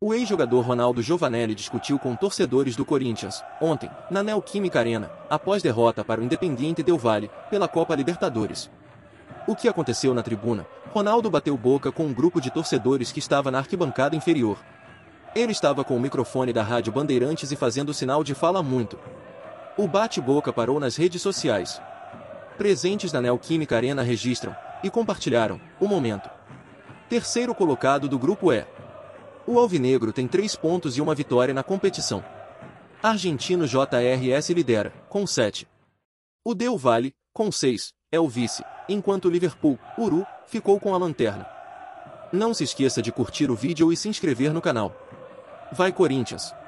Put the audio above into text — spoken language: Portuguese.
O ex-jogador Ronaldo Giovanelli discutiu com torcedores do Corinthians, ontem, na Neoquímica Arena, após derrota para o Independiente Del Valle, pela Copa Libertadores. O que aconteceu na tribuna? Ronaldo bateu boca com um grupo de torcedores que estava na arquibancada inferior. Ele estava com o microfone da Rádio Bandeirantes e fazendo sinal de fala muito. O bate-boca parou nas redes sociais. Presentes na Neoquímica Arena registram, e compartilharam, o momento. Terceiro colocado do grupo é o Alvinegro tem três pontos e uma vitória na competição. Argentino JRS lidera, com 7. O Del Valle, com 6, é o vice, enquanto o Liverpool, Uru, ficou com a lanterna. Não se esqueça de curtir o vídeo e se inscrever no canal. Vai Corinthians!